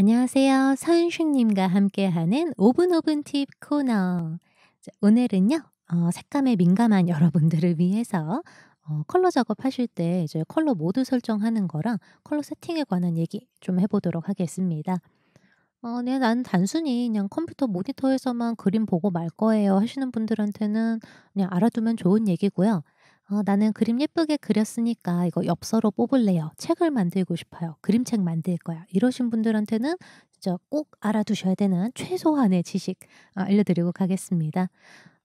안녕하세요. 서윤식님과 함께하는 오븐오븐 팁 코너. 오늘은요, 어, 색감에 민감한 여러분들을 위해서 어, 컬러 작업하실 때 이제 컬러 모드 설정하는 거랑 컬러 세팅에 관한 얘기 좀 해보도록 하겠습니다. 어, 네, 난 단순히 그냥 컴퓨터 모니터에서만 그림 보고 말 거예요 하시는 분들한테는 그냥 알아두면 좋은 얘기고요. 어, 나는 그림 예쁘게 그렸으니까 이거 엽서로 뽑을래요. 책을 만들고 싶어요. 그림책 만들 거야. 이러신 분들한테는 진짜 꼭 알아두셔야 되는 최소한의 지식 어, 알려드리고 가겠습니다.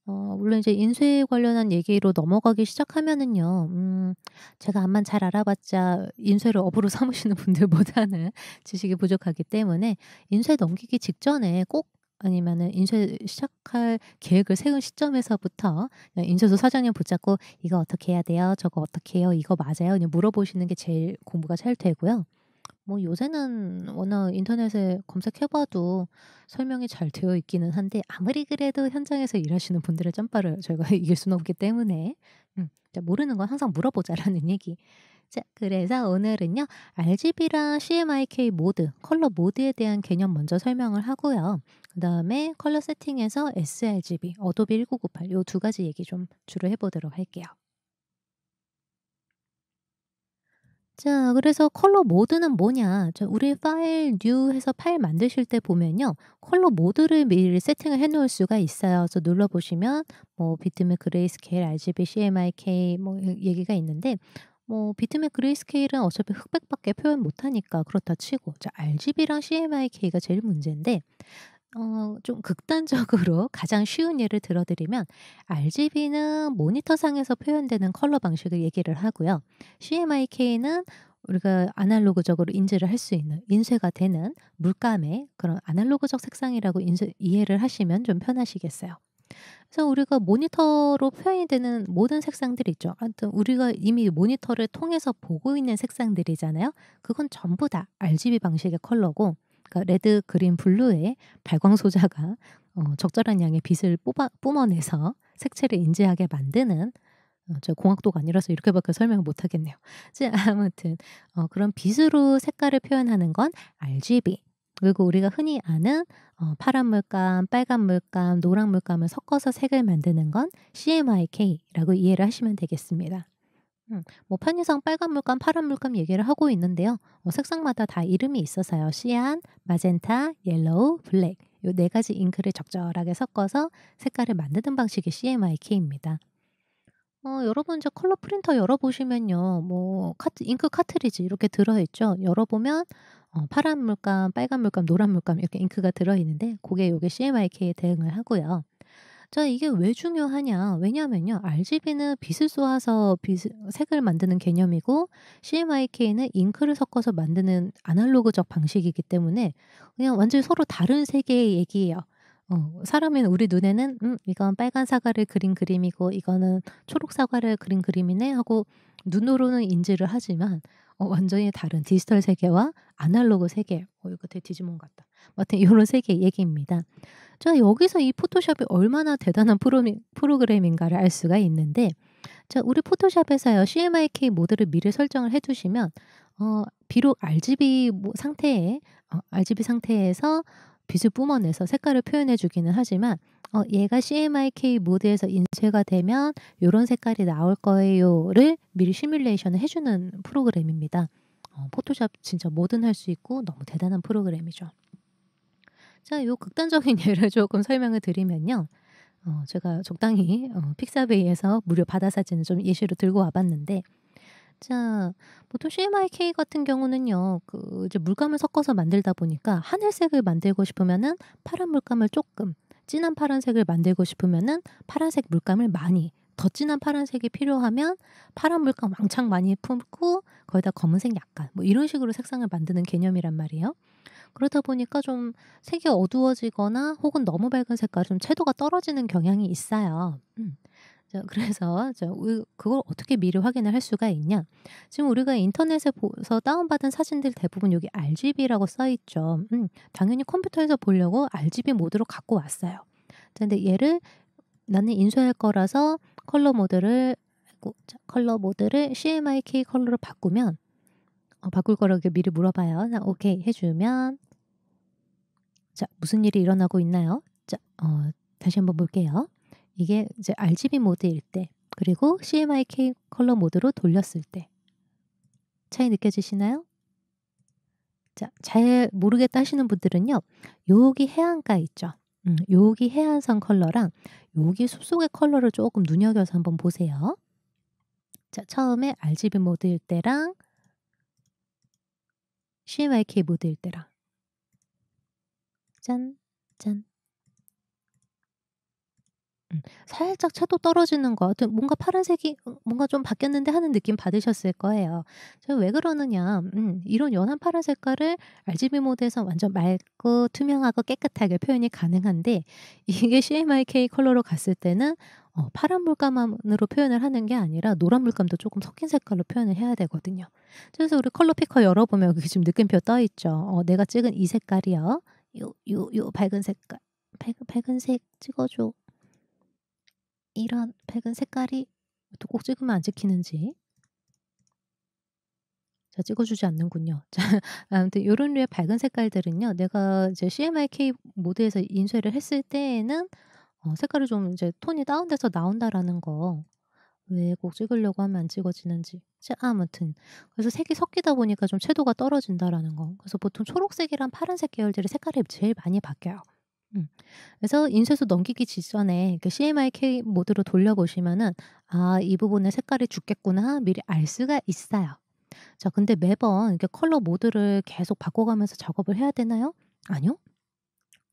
어, 물론 이제 인쇄 관련한 얘기로 넘어가기 시작하면은요, 음, 제가 암만 잘 알아봤자 인쇄를 업으로 삼으시는 분들보다는 지식이 부족하기 때문에 인쇄 넘기기 직전에 꼭 아니면은 인쇄 시작할 계획을 세운 시점에서부터 인쇄소 사장님 붙잡고 이거 어떻게 해야 돼요? 저거 어떻게 해요? 이거 맞아요? 그냥 물어보시는 게 제일 공부가 잘 되고요. 뭐 요새는 워낙 인터넷에 검색해봐도 설명이 잘 되어 있기는 한데 아무리 그래도 현장에서 일하시는 분들의 짬바를 저희가 이길 수는 없기 때문에 음, 모르는 건 항상 물어보자라는 얘기 자, 그래서 오늘은요, RGB랑 CMYK 모드, 컬러 모드에 대한 개념 먼저 설명을 하고요. 그 다음에 컬러 세팅에서 sRGB, 어도비 1998요두 가지 얘기 좀 주로 해보도록 할게요. 자, 그래서 컬러 모드는 뭐냐? 자, 우리 파일 뉴 해서 파일 만드실 때 보면요. 컬러 모드를 미리 세팅을 해 놓을 수가 있어요. 그래서 눌러 보시면 뭐 비트맵 그레이스케일, RGB, CMYK 뭐 얘기가 있는데 뭐 비트맵 그레이스케일은 어차피 흑백밖에 표현 못하니까 그렇다 치고 자, RGB랑 CMYK가 제일 문제인데 어, 좀 극단적으로 가장 쉬운 예를 들어드리면 RGB는 모니터상에서 표현되는 컬러 방식을 얘기를 하고요. CMYK는 우리가 아날로그적으로 인지를 할 수 있는 인쇄가 되는 물감의 그런 아날로그적 색상이라고 인쇄, 이해를 하시면 좀 편하시겠어요. 그래서 우리가 모니터로 표현이 되는 모든 색상들이 있죠. 아무튼 우리가 이미 모니터를 통해서 보고 있는 색상들이잖아요. 그건 전부 다 RGB 방식의 컬러고 그러니까 레드, 그린, 블루의 발광 소자가 어, 적절한 양의 빛을 뽑아, 뿜어내서 색채를 인지하게 만드는 어, 저 공학도가 아니라서 이렇게밖에 설명을 못하겠네요. 아무튼 어, 그런 빛으로 색깔을 표현하는 건 RGB 그리고 우리가 흔히 아는 어, 파란 물감, 빨간 물감, 노란 물감을 섞어서 색을 만드는 건 CMYK라고 이해를 하시면 되겠습니다. 음, 뭐 편의상 빨간 물감, 파란 물감 얘기를 하고 있는데요. 어, 색상마다 다 이름이 있어서요. 시안, 마젠타, 옐로우, 블랙 이네 가지 잉크를 적절하게 섞어서 색깔을 만드는 방식이 CMYK입니다. 어 여러분 저 컬러 프린터 열어보시면요. 뭐 카트 잉크 카트리지 이렇게 들어있죠. 열어보면 어 파란 물감, 빨간 물감, 노란 물감 이렇게 잉크가 들어있는데 그게 요게 CMYK에 대응을 하고요. 자, 이게 왜 중요하냐? 왜냐면요. RGB는 빛을 쏘아서 빛, 을 색을 만드는 개념이고 CMYK는 잉크를 섞어서 만드는 아날로그적 방식이기 때문에 그냥 완전히 서로 다른 세계의 얘기예요. 어, 사람은 우리 눈에는 음, 이건 빨간 사과를 그린 그림이고 이거는 초록 사과를 그린 그림이네 하고 눈으로는 인지를 하지만 어, 완전히 다른 디지털 세계와 아날로그 세계 어, 이거 되게 디지몬 같다. 아무튼 이런 세계 얘기입니다. 자 여기서 이 포토샵이 얼마나 대단한 프로, 프로그램인가를 알 수가 있는데 자 우리 포토샵에서요 CMYK 모드를 미리 설정을 해두시면 어, 비록 RGB 뭐 상태에 어, RGB 상태에서 빛을 뿜어내서 색깔을 표현해 주기는 하지만 어, 얘가 CMYK 모드에서 인쇄가 되면 이런 색깔이 나올 거예요를 미리 시뮬레이션을 해주는 프로그램입니다. 어, 포토샵 진짜 뭐든 할 수 있고 너무 대단한 프로그램이죠. 자, 요 극단적인 예를 조금 설명을 드리면요. 어, 제가 적당히 어, 픽사베이에서 무료 바다 사진을 좀 예시로 들고 와봤는데 자, 보통 CMYK 같은 경우는요, 그 이제 물감을 섞어서 만들다 보니까 하늘색을 만들고 싶으면은 파란 물감을 조금, 진한 파란색을 만들고 싶으면은 파란색 물감을 많이, 더 진한 파란색이 필요하면 파란 물감 왕창 많이 품고 거기다 검은색 약간 뭐 이런 식으로 색상을 만드는 개념이란 말이에요. 그렇다 보니까 좀 색이 어두워지거나 혹은 너무 밝은 색깔좀 채도가 떨어지는 경향이 있어요. 음. 그래서 그걸 어떻게 미리 확인을 할 수가 있냐? 지금 우리가 인터넷에서 다운받은 사진들 대부분 여기 RGB라고 써 있죠. 음, 당연히 컴퓨터에서 보려고 RGB 모드로 갖고 왔어요. 근데 얘를 나는 인쇄할 거라서 컬러 모드를 컬러 모드를 CMYK 컬러로 바꾸면 어, 바꿀 거라고 미리 물어봐요. 오케이 해주면 자 무슨 일이 일어나고 있나요? 자 어, 다시 한번 볼게요. 이게 이제 RGB 모드일 때 그리고 CMYK 컬러 모드로 돌렸을 때 차이 느껴지시나요? 자, 잘 모르겠다 하시는 분들은요. 여기 해안가 있죠. 음, 여기 해안선 컬러랑 여기 숲속의 컬러를 조금 눈여겨서 한번 보세요. 자, 처음에 RGB 모드일 때랑 CMYK 모드일 때랑 짠, 짠, 음. 살짝 차도 떨어지는 것 같은 뭔가 파란색이 어, 뭔가 좀 바뀌었는데 하는 느낌 받으셨을 거예요. 왜 그러느냐? 음, 이런 연한 파란 색깔을 RGB 모드에서 완전 맑고 투명하고 깨끗하게 표현이 가능한데 이게 CMYK 컬러로 갔을 때는 어, 파란 물감으로 표현을 하는 게 아니라 노란 물감도 조금 섞인 색깔로 표현을 해야 되거든요. 그래서 우리 컬러 피커 열어보면 여기 지금 느낌표 떠 있죠. 어, 내가 찍은 이 색깔이요. 요요 요 밝은 색깔. 밝, 밝은 색 찍어줘. 이런 밝은 색깔이 또 꼭 찍으면 안 찍히는지 자, 찍어주지 않는군요. 자, 아무튼 요런 류의 밝은 색깔들은요, 내가 이제 CMYK 모드에서 인쇄를 했을 때에는 어, 색깔이 좀 이제 톤이 다운돼서 나온다라는 거. 왜 꼭 찍으려고 하면 안 찍어지는지. 아무튼. 그래서 색이 섞이다 보니까 좀 채도가 떨어진다라는 거. 그래서 보통 초록색이랑 파란색 계열들이 색깔이 제일 많이 바뀌어요. 음. 그래서 인쇄소 넘기기 직전에 그 CMYK 모드로 돌려보시면은 아이 부분의 색깔이 죽겠구나 미리 알 수가 있어요. 자 근데 매번 이렇게 컬러 모드를 계속 바꿔가면서 작업을 해야 되나요? 아니요.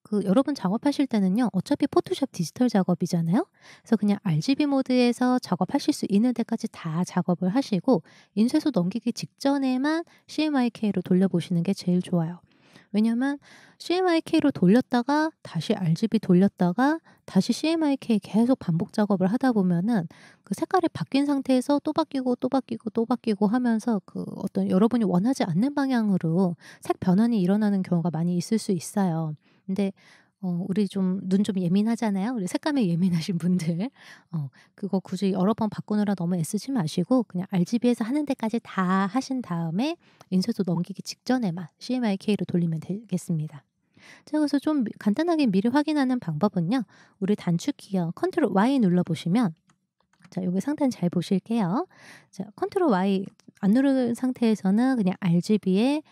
그 여러분 작업하실 때는요 어차피 포토샵 디지털 작업이잖아요 그래서 그냥 RGB 모드에서 작업하실 수 있는 데까지 다 작업을 하시고 인쇄소 넘기기 직전에만 CMYK로 돌려보시는 게 제일 좋아요 왜냐면 CMYK로 돌렸다가 다시 RGB 돌렸다가 다시 CMYK 계속 반복 작업을 하다 보면은 그 색깔이 바뀐 상태에서 또 바뀌고 또 바뀌고 또 바뀌고 하면서 그 어떤 여러분이 원하지 않는 방향으로 색 변환이 일어나는 경우가 많이 있을 수 있어요. 근데 어, 우리 좀 눈 좀 예민하잖아요. 우리 색감에 예민하신 분들. 어, 그거 굳이 여러 번 바꾸느라 너무 애쓰지 마시고 그냥 RGB에서 하는 데까지 다 하신 다음에 인쇄소 넘기기 직전에만 CMYK로 돌리면 되겠습니다. 자, 그래서 좀 간단하게 미리 확인하는 방법은요. 우리 단축키요. 컨트롤 Y 눌러보시면 자, 여기 상단 잘 보실게요. 자, 컨트롤 Y 안 누른 상태에서는 그냥 RGB에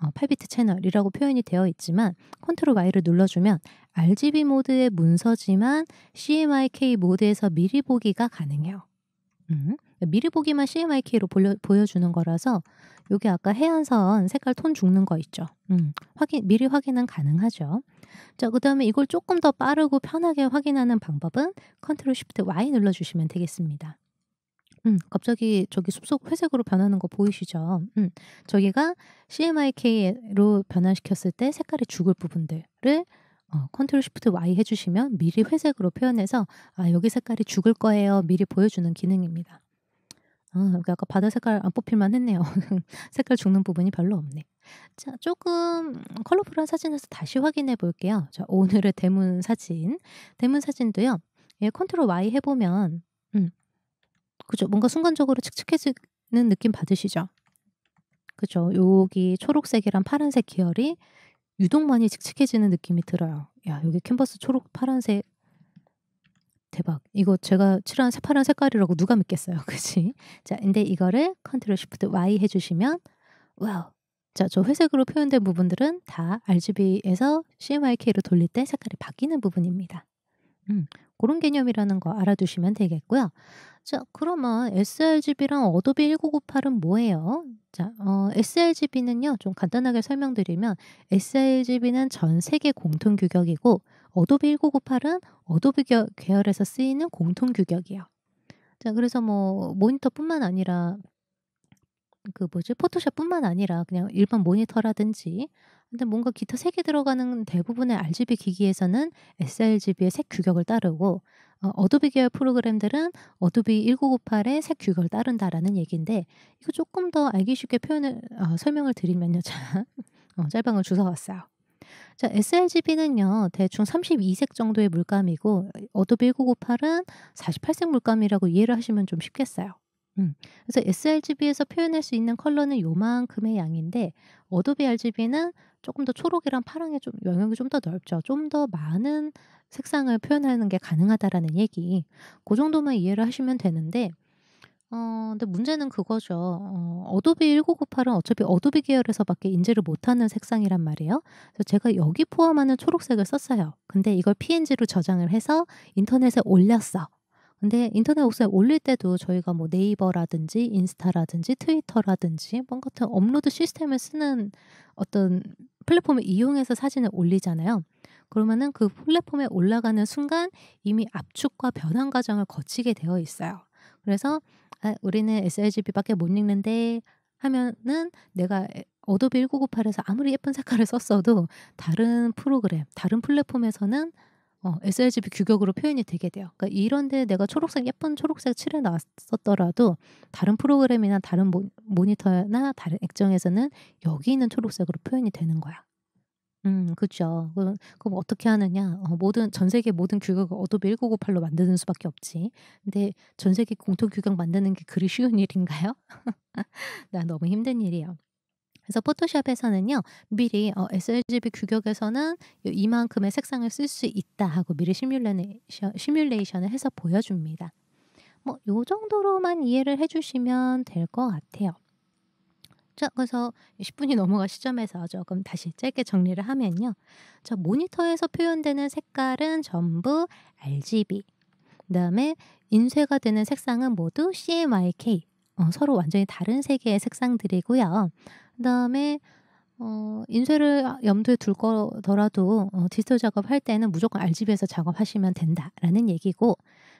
8비트 어, 채널이라고 표현이 되어 있지만 컨트롤 Y를 눌러주면 RGB 모드의 문서지만 CMYK 모드에서 미리 보기가 가능해요. 음, 미리 보기만 CMYK로 보려, 보여주는 거라서 요게 아까 해안선 색깔 톤 죽는 거 있죠. 음, 확인, 미리 확인은 가능하죠. 자, 그 다음에 이걸 조금 더 빠르고 편하게 확인하는 방법은 컨트롤 쉬프트 Y 눌러주시면 되겠습니다. 음, 갑자기 저기 숲속 회색으로 변하는 거 보이시죠? 음, 저기가 CMYK로 변환시켰을 때색깔이 죽을 부분들을 어, 컨트롤 시프트 Y 해주시면 미리 회색으로 표현해서 아 여기 색깔이 죽을 거예요 미리 보여주는 기능입니다. 아, 여기 아까 바다 색깔 안 뽑힐만 했네요. 색깔 죽는 부분이 별로 없네. 자, 조금 컬러풀한 사진에서 다시 확인해 볼게요. 자, 오늘의 대문 사진. 대문 사진도요. 예, 컨트롤 Y 해보면, 음, 그죠? 뭔가 순간적으로 칙칙해지는 느낌 받으시죠? 그죠? 여기 초록색이랑 파란색 계열이 유독 많이 칙칙해지는 느낌이 들어요. 야, 여기 캔버스 초록, 파란색 대박. 이거 제가 칠한 새 파란 색깔이라고 누가 믿겠어요. 그치? 자, 근데 이거를 컨트롤 쉬프트 Y 해주시면 와우. 자, 저 회색으로 표현된 부분들은 다 RGB에서 CMYK로 돌릴 때 색깔이 바뀌는 부분입니다. 음, 그런 개념이라는 거 알아두시면 되겠고요. 자, 그러면 sRGB랑 어도비 1998은 뭐예요? 자, 어, sRGB는요, 좀 간단하게 설명드리면 sRGB는 전 세계 공통 규격이고 어도비 1998은 어도비 계열에서 쓰이는 공통 규격이에요. 자, 그래서 뭐 모니터뿐만 아니라 그 뭐지 포토샵뿐만 아니라 그냥 일반 모니터라든지 근데 뭔가 기타 색이 들어가는 대부분의 RGB 기기에서는 sRGB의 색 규격을 따르고 어, 어도비 계열 프로그램들은 어도비 1998의 색 규격을 따른다라는 얘기인데 이거 조금 더 알기 쉽게 표현을 어, 설명을 드리면요. 자, 어, 짤방을 주워왔어요. 자, sRGB는요, 대충 32색 정도의 물감이고, 어도비 1998은 48색 물감이라고 이해를 하시면 좀 쉽겠어요. 음. 그래서 sRGB에서 표현할 수 있는 컬러는 요만큼의 양인데, 어도비 RGB는 조금 더 초록이랑 파랑의 좀 영역이 좀 더 넓죠. 좀 더 많은 색상을 표현하는 게 가능하다라는 얘기. 그 정도만 이해를 하시면 되는데 어, 근데 문제는 그거죠. 어, 어도비 1998은 어차피 어도비 계열에서밖에 인지를 못하는 색상이란 말이에요. 그래서 제가 여기 포함하는 초록색을 썼어요. 근데 이걸 PNG로 저장을 해서 인터넷에 올렸어. 근데 인터넷 옥상에 올릴 때도 저희가 뭐 네이버라든지 인스타라든지 트위터라든지 뭔가 같은 업로드 시스템을 쓰는 어떤 플랫폼을 이용해서 사진을 올리잖아요. 그러면은 그 플랫폼에 올라가는 순간 이미 압축과 변환 과정을 거치게 되어 있어요. 그래서 아, 우리는 sRGB밖에 못 읽는데 하면은 내가 어도비 1998에서 아무리 예쁜 색깔을 썼어도 다른 프로그램, 다른 플랫폼에서는 어, sRGB 규격으로 표현이 되게 돼요. 그러니까 이런데 내가 초록색 예쁜 초록색 칠해 놨었더라도 다른 프로그램이나 다른 모, 니터나 다른 액정에서는 여기 있는 초록색으로 표현이 되는 거야. 음, 그죠. 그럼, 그럼 어떻게 하느냐? 어, 모든 전 세계 모든 규격을 어도비 1998로 만드는 수밖에 없지. 근데 전 세계 공통 규격 만드는 게 그리 쉬운 일인가요? 나 너무 힘든 일이야 그래서 포토샵에서는요 미리 어, sRGB 규격에서는 이만큼의 색상을 쓸 수 있다 하고 미리 시뮬레이션, 시뮬레이션을 해서 보여줍니다. 뭐 요 정도로만 이해를 해주시면 될 것 같아요. 자, 그래서 10분이 넘어가 시점에서 조금 다시 짧게 정리를 하면요. 자, 모니터에서 표현되는 색깔은 전부 RGB. 그 다음에 인쇄가 되는 색상은 모두 CMYK. 어, 서로 완전히 다른 세계의 색상들이고요. 그다음에 어, 인쇄를 염두에 둘 거더라도 어, 디지털 작업할 때는 무조건 RGB에서 작업하시면 된다라는 얘기고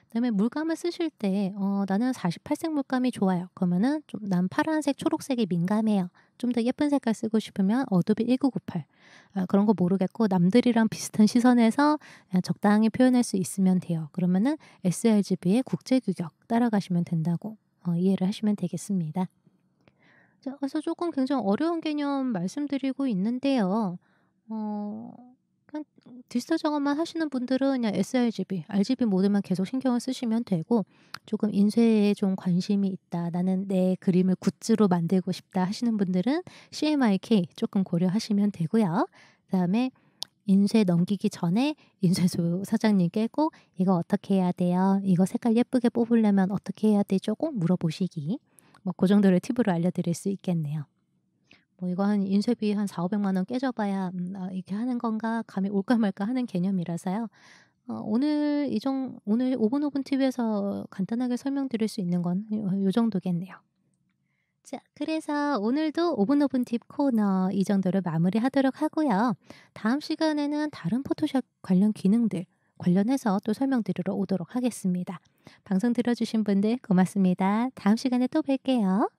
그다음에 물감을 쓰실 때 어, 나는 48색 물감이 좋아요. 그러면은 좀 난 파란색, 초록색이 민감해요. 좀 더 예쁜 색깔 쓰고 싶으면 어도비 1998 아, 그런 거 모르겠고 남들이랑 비슷한 시선에서 아, 적당히 표현할 수 있으면 돼요. 그러면은 sRGB의 국제 규격 따라가시면 된다고 어, 이해를 하시면 되겠습니다. 그래서 조금 굉장히 어려운 개념 말씀드리고 있는데요. 어, 그냥 디지털 작업만 하시는 분들은 그냥 sRGB, RGB 모드만 계속 신경을 쓰시면 되고 조금 인쇄에 좀 관심이 있다. 나는 내 그림을 굿즈로 만들고 싶다 하시는 분들은 CMYK 조금 고려하시면 되고요. 그다음에 인쇄 넘기기 전에 인쇄소 사장님께 꼭 이거 어떻게 해야 돼요? 이거 색깔 예쁘게 뽑으려면 어떻게 해야 되죠? 꼭 물어보시기. 뭐그 정도를 팁으로 알려드릴 수 있겠네요. 뭐 이거 한 인쇄비 한 4, 500만 원 깨져봐야 음, 아, 이렇게 하는 건가 감이 올까 말까 하는 개념이라서요. 어, 오늘 이정 오늘 5분 5분 팁에서 간단하게 설명드릴 수 있는 건요 요 정도겠네요. 자, 그래서 오늘도 5분 5분 팁 코너 이 정도로 마무리하도록 하고요. 다음 시간에는 다른 포토샵 관련 기능들 관련해서 또 설명드리러 오도록 하겠습니다. 방송 들어주신 분들 고맙습니다. 다음 시간에 또 뵐게요.